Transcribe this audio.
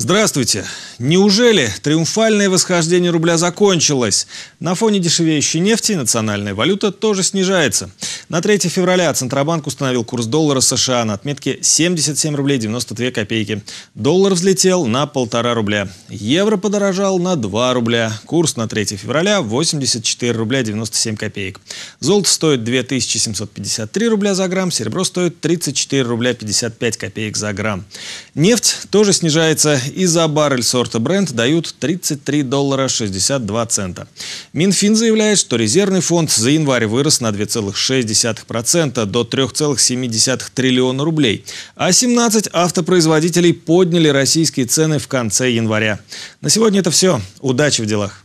Здравствуйте. Неужели триумфальное восхождение рубля закончилось? На фоне дешевеющей нефти национальная валюта тоже снижается. На 3 февраля Центробанк установил курс доллара США на отметке 77 рублей 92 копейки. Доллар взлетел на полтора рубля. Евро подорожал на 2 рубля. Курс на 3 февраля 84 рубля 97 копеек. Золото стоит 2753 рубля за грамм, серебро стоит 34 рубля 55 копеек за грамм. Нефть тоже снижается, и за баррель сорта бренд дают 33 доллара 62 цента. Минфин заявляет, что резервный фонд за январь вырос на 2,6% до 3,7 триллиона рублей, а 17 автопроизводителей подняли российские цены в конце января. На сегодня это все. Удачи в делах!